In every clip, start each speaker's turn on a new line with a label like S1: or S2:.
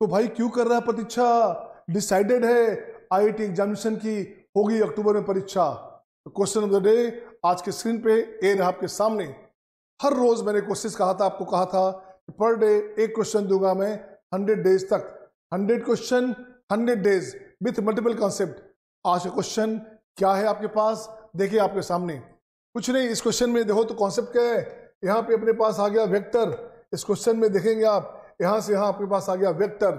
S1: तो भाई क्यों कर रहा है प्रतीक्षा डिसाइडेड है आई एग्जामिनेशन की होगी अक्टूबर में परीक्षा क्वेश्चन ऑफ द डे आज के स्क्रीन पे ए रहा आपके सामने हर रोज मैंने कोशिश कहा था आपको कहा था कि पर डे एक क्वेश्चन दूंगा मैं हंड्रेड डेज तक hundred question hundred days with multiple concept आज का क्वेश्चन क्या है आपके पास देखिए आपके सामने कुछ नहीं इस क्वेश्चन में देखो तो कॉन्सेप्ट क्या है यहाँ पे अपने पास आ गया वेक्टर इस क्वेश्चन में देखेंगे आप यहां से यहाँ आपके पास आ गया वेक्टर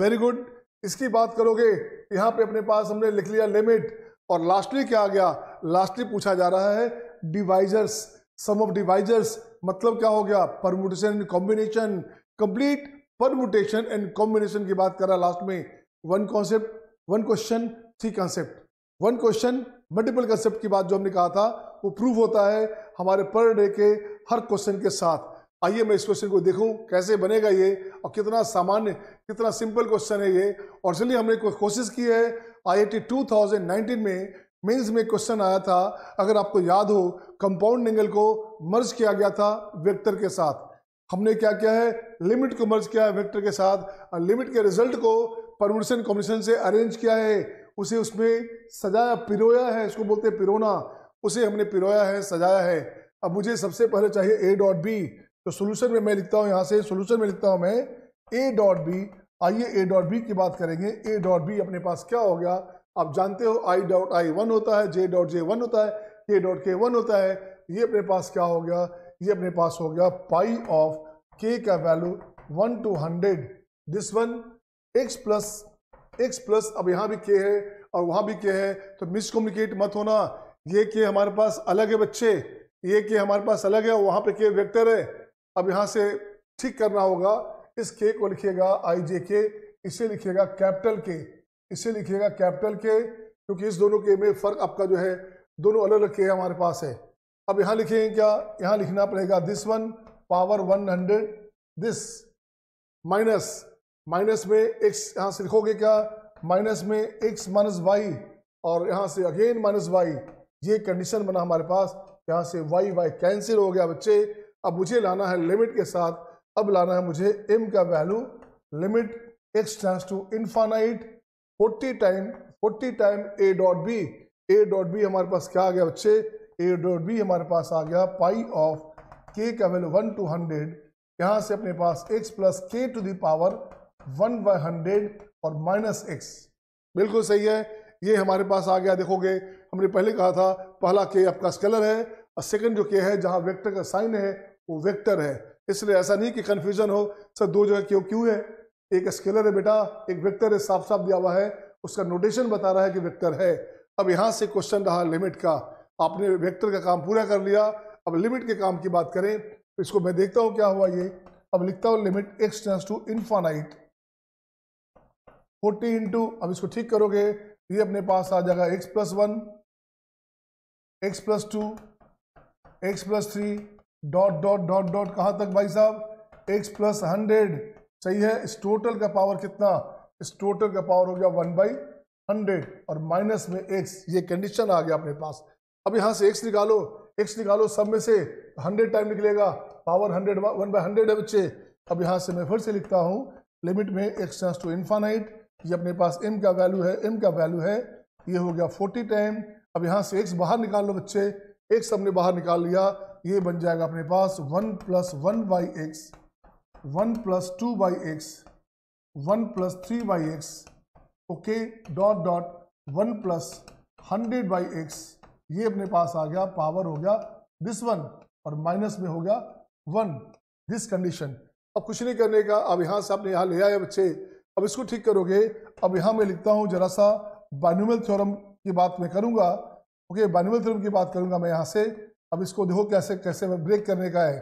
S1: वेरी गुड इसकी बात करोगे यहां पे अपने पास हमने लिख लिया लिमिट और लास्टली क्या आ गया लास्टली पूछा जा रहा है डिवाइजर्स सम ऑफ डिवाइजर्स मतलब क्या हो गया permutation combination complete permutation and combination की बात कर रहा है लास्ट में one concept one question three concept one question multiple concept की बात जो हमने कहा था वो प्रूव होता है हमारे पर डे के हर क्वेश्चन के साथ आइए मैं इस क्वेश्चन को देखूं कैसे बनेगा ये और कितना सामान्य कितना सिंपल क्वेश्चन है ये और इसलिए हमने कोशिश की है आईआईटी 2019 में मेंस में क्वेश्चन आया था अगर आपको याद हो कंपाउंड एंगल को मर्ज किया गया था वेक्टर के साथ हमने क्या किया है लिमिट को मर्ज किया है वेक्टर के साथ और लिमिट के रिजल्ट को परमिशन कमीशन से अरेंज किया है उसे उसमें सजाया पिरोया है इसको बोलते हैं पिरोना उसे हमने पिरोया है सजाया है अब मुझे सबसे पहले चाहिए ए डॉट बी तो सोल्यूशन में मैं लिखता हूँ यहाँ से सोल्यूशन में लिखता हूँ मैं ए डॉट बी आइए ए डॉट बी की बात करेंगे ए डॉट बी अपने पास क्या हो गया आप जानते हो आई डॉट आई वन होता है जे डॉट जे वन होता है के डॉट के वन होता है ये अपने पास क्या हो गया ये अपने पास हो गया पाई ऑफ के का value one to hundred this one X plus X plus अब यहाँ भी के है और वहाँ भी के है तो मिसकम्युनिकेट मत होना ये के हमारे पास अलग है बच्चे ये के हमारे पास अलग है वहाँ पे के वेक्टर है अब यहाँ से ठीक करना होगा इस के को लिखिएगा आई जे के इसे लिखिएगा कैपिटल के इसे लिखिएगा कैपिटल के क्योंकि इस दोनों के में फ़र्क आपका जो है दोनों अलग अलग के हमारे पास है अब यहाँ लिखेंगे क्या यहाँ लिखना पड़ेगा this one power one hundred this minus minus में एक्स यहाँ से लिखोगे क्या माइनस में एक्स माइनस वाई और यहाँ से अगेन माइनस वाई ये कंडीशन बना हमारे पास यहाँ से वाई वाई कैंसिल हो गया बच्चे अब मुझे लाना है लिमिट के साथ अब लाना है मुझे एम का value limit X tends to infinite forty time forty time A dot B A dot B हमारे पास क्या आ गया बच्चे ए डॉट बी हमारे पास आ गया पाई ऑफ के का वैल्यू वन टू हंड्रेड यहाँ से अपने पास X plus K to the power one by hundred और माइनस एक्स बिल्कुल सही है ये हमारे पास आ गया देखोगे हमने पहले कहा था पहला के आपका स्केलर है और सेकंड जो के है जहाँ वेक्टर का साइन है वो वेक्टर है इसलिए ऐसा नहीं कि कन्फ्यूजन हो सर दो जगह क्यों क्यों है एक स्केलर है बेटा एक वेक्टर है साफ साफ दिया हुआ है उसका नोटेशन बता रहा है कि वेक्टर है अब यहाँ से क्वेश्चन रहा लिमिट का आपने वेक्टर का काम पूरा कर लिया अब लिमिट के काम की बात करें तो इसको मैं देखता हूँ क्या हुआ ये अब लिखता हूँ limit X tends to infinite forty into अब इसको ठीक करोगे ये अपने पास आ जाएगा X plus one X plus two X plus three dot dot dot dot कहाँ तक भाई साहब एक्स प्लस हंड्रेड सही है इस टोटल का पावर कितना इस टोटल का पावर हो गया वन बाई हंड्रेड और माइनस में एक्स ये कंडीशन आ गया अपने पास अब यहाँ से एक्स निकालो एक्स निकालो सब में से हंड्रेड टाइम निकलेगा power hundred one by hundred है बच्चे अब यहाँ से मैं फिर से लिखता हूँ लिमिट में एक्स चांस टू इन्फानाइट ये अपने पास एम का वैल्यू है एम का वैल्यू है ये हो गया फोर्टी टाइम अब यहाँ से एक्स बाहर निकाल लो बच्चे एक्स हमने बाहर निकाल लिया ये बन जाएगा अपने पास one plus one by X one plus two by X one plus three by X okay dot dot one plus hundred by X ये अपने पास आ गया पावर हो गया दिस वन और माइनस में हो गया वन दिस कंडीशन अब कुछ नहीं करने का अब यहाँ से आपने यहाँ ले आए बच्चे अब इसको ठीक करोगे अब यहाँ मैं लिखता हूँ जरा सा बाइनोमियल थ्योरम की बात मैं करूँगा ओके बाइनोमियल थ्योरम की बात करूँगा मैं यहाँ से अब इसको देखो कैसे कैसे ब्रेक करने का है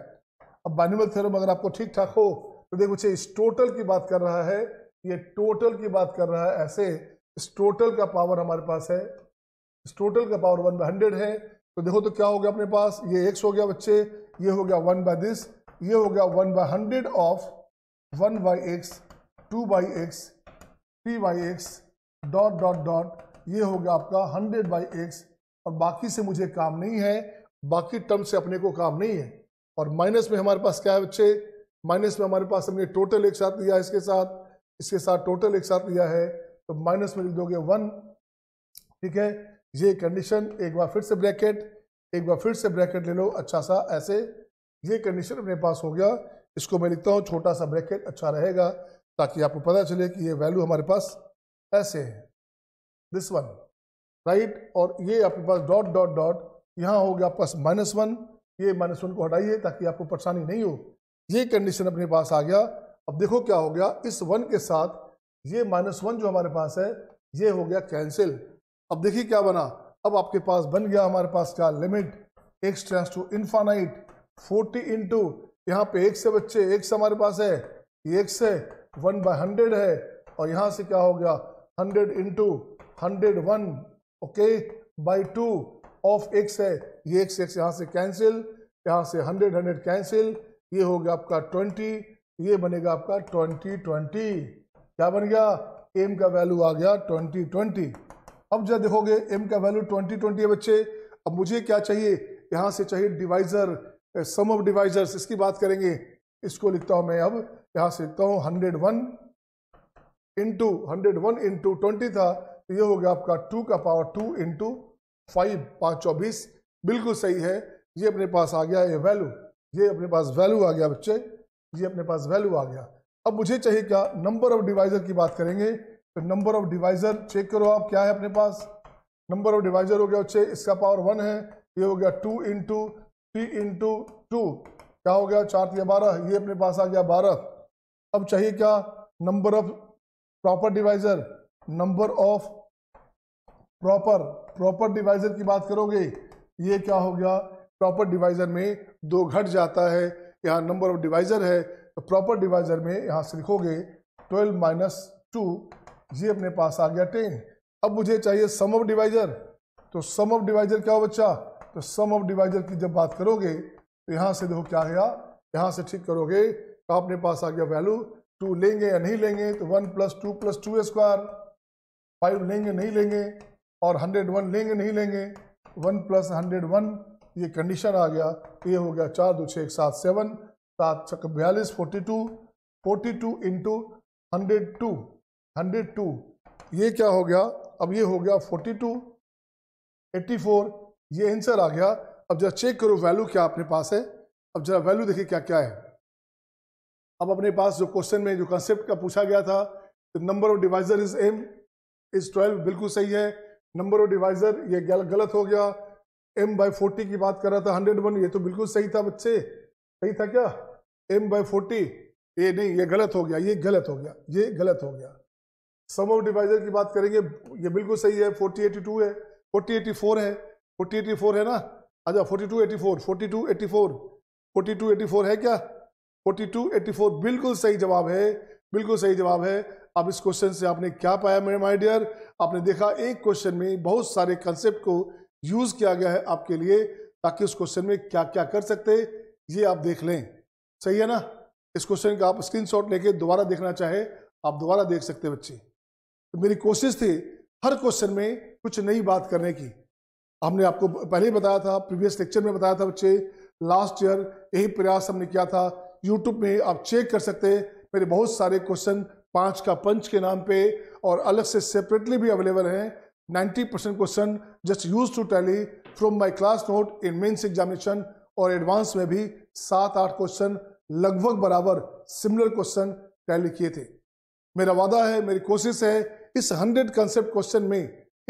S1: अब बाइनोमियल थ्योरम अगर आपको ठीक ठाक हो तो देखो मुझे इस टोटल की बात कर रहा है ये टोटल की बात कर रहा है ऐसे इस टोटल का पावर हमारे पास है इस टोटल का पावर वन बाय हंड्रेड है तो देखो तो क्या हो गया अपने पास ये एक्स हो गया बच्चे ये हो गया वन बाय दिस ये हो गया one by hundred of one by X two by X three by X dot dot dot ये हो गया आपका हंड्रेड बाई एक्स और बाकी से मुझे काम नहीं है बाकी टर्म से अपने को काम नहीं है और माइनस में हमारे पास क्या है बच्चे माइनस में हमारे पास हमने टोटल एक साथ लिया है इसके साथ इसके साथ टोटल एक साथ लिया है तो माइनस में लिख दोगे वन ठीक है ये कंडीशन एक बार फिर से ब्रैकेट एक बार फिर से ब्रैकेट ले लो अच्छा सा ऐसे ये कंडीशन अपने पास हो गया इसको मैं लिखता हूँ छोटा सा ब्रैकेट अच्छा रहेगा ताकि आपको पता चले कि ये वैल्यू हमारे पास ऐसे है दिस वन राइट और ये आपके पास डॉट डॉट डॉट यहाँ गया आपके पास माइनस वन ये माइनस वन को हटाइए ताकि आपको परेशानी नहीं हो ये कंडीशन अपने पास आ गया अब देखो क्या हो गया इस वन के साथ ये माइनस वन जो हमारे पास है ये हो गया कैंसिल अब देखिए क्या बना अब आपके पास बन गया हमारे पास क्या limit X tends to infinite forty into यहाँ पे एक से बच्चे से हमारे पास है एक से वन बाय हंड्रेड है और यहाँ से क्या हो गया hundred into hundred one okay by two of X है ये एक्स एक्स यहाँ से कैंसिल यहाँ से हंड्रेड हंड्रेड कैंसिल ये हो गया आपका ट्वेंटी ये बनेगा आपका ट्वेंटी ट्वेंटी क्या बन गया एम का वैल्यू आ गया ट्वेंटी ट्वेंटी अब जब देखोगे एम का वैल्यू ट्वेंटी ट्वेंटी है बच्चे अब मुझे क्या चाहिए यहाँ से चाहिए डिवाइजर सम ऑफ डिवाइजर्स इसकी बात करेंगे इसको लिखता हूँ मैं अब यहाँ से लिखता हूँ hundred one into hundred one into twenty था तो ये हो गया आपका टू का पावर टू इंटू फाइव पाँच चौबीस बिल्कुल सही है ये अपने पास आ गया ये वैल्यू ये अपने पास वैल्यू आ गया बच्चे ये अपने पास वैल्यू आ गया अब मुझे चाहिए क्या नंबर ऑफ डिवाइजर की बात करेंगे तो नंबर ऑफ डिवाइजर चेक करो आप क्या है अपने पास नंबर ऑफ डिवाइजर हो गया बच्चे इसका पावर वन है ये हो गया two into three into two क्या हो गया चार या बारह ये अपने पास आ गया बारह अब चाहिए क्या number of proper divisor number of proper proper divisor की बात करोगे ये क्या हो गया प्रॉपर डिवाइजर में दो घट जाता है यहाँ नंबर ऑफ डिवाइजर है तो प्रॉपर डिवाइजर में यहाँ से लिखोगे ट्वेल्व माइनस टू ये अपने पास आ गया टेन अब मुझे चाहिए सम ऑफ डिवाइजर तो सम ऑफ डिवाइजर क्या हो बच्चा तो सम ऑफ डिवाइजर की जब बात करोगे तो यहाँ से देखो क्या गया यहाँ से ठीक करोगे तो आपने पास आ गया वैल्यू टू लेंगे या नहीं लेंगे तो one plus two plus two square five लेंगे नहीं लेंगे और 101 लेंगे नहीं लेंगे वन प्लस हंड्रेड वन ये कंडीशन आ गया ये हो गया चार दो छः एक सात सेवन सात छक बयालीस forty two forty two into hundred two hundred two ये क्या हो गया अब ये हो गया फोर्टी टू एट्टी फोर ये आंसर आ गया अब जरा चेक करो वैल्यू क्या अपने पास है अब जरा वैल्यू देखिए क्या क्या है अब अपने पास जो क्वेश्चन में जो कंसेप्ट का पूछा गया था number of divisor is M is twelve बिल्कुल सही है नंबर ऑफ डिवाइजर ये गल, गलत हो गया एम बाई फोर्टी की बात कर रहा था हंड्रेड वन ये तो बिल्कुल सही था बच्चे सही था क्या एम बाई फोर्टी ये नहीं ये गलत हो गया ये गलत हो गया ये गलत हो गया सम ऑफ डिवाइजर की बात करेंगे ये बिल्कुल सही है फोर्टी एटी टू है फोर्टी एटी फोर है फोर्टी एटी फोर है ना अच्छा forty two eighty four forty two eighty four forty two eighty four है क्या फोर्टी टू एटी फोर बिल्कुल सही जवाब है बिल्कुल सही जवाब है अब इस क्वेश्चन से आपने क्या पाया मेरे माय डियर आपने देखा एक क्वेश्चन में बहुत सारे कंसेप्ट को यूज किया गया है आपके लिए ताकि उस क्वेश्चन में क्या क्या कर सकते ये आप देख लें सही है ना इस क्वेश्चन का आप स्क्रीनशॉट लेके दोबारा देखना चाहे आप दोबारा देख सकते बच्चे तो मेरी कोशिश थी हर क्वेश्चन में कुछ नई बात करने की हमने आपको पहले ही बताया था प्रीवियस लेक्चर में बताया था बच्चे लास्ट ईयर यही प्रयास हमने किया था यूट्यूब में आप चेक कर सकते हैं मेरे बहुत सारे क्वेश्चन पाँच का पंच के नाम पे और अलग से सेपरेटली भी अवेलेबल हैं 90 percent question just use to tally from my class note in mains examination और एडवांस में भी सात आठ क्वेश्चन लगभग बराबर सिमिलर क्वेश्चन टैली किए थे मेरा वादा है मेरी कोशिश है इस हंड्रेड कंसेप्ट क्वेश्चन में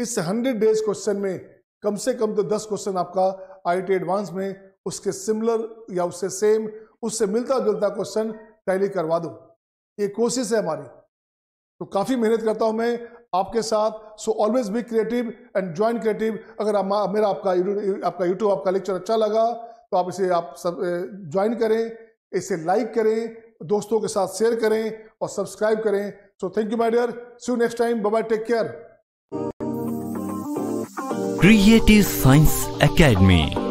S1: इस हंड्रेड डेज क्वेश्चन में कम से कम तो दस क्वेश्चन आपका आई एडवांस में उसके सिमिलर या उससे सेम उससे मिलता जुलता क्वेश्चन टैली करवा दूँ ये कोशिश है हमारी तो काफ़ी मेहनत करता हूं मैं आपके साथ so always be creative and join creative अगर आप, मेरा आपका आपका यूट्यूब आपका लेक्चर अच्छा लगा तो आप इसे आप सब ज्वाइन करें इसे लाइक करें दोस्तों के साथ शेयर करें और सब्सक्राइब करें so thank you my dear see you next time bye take care creative science academy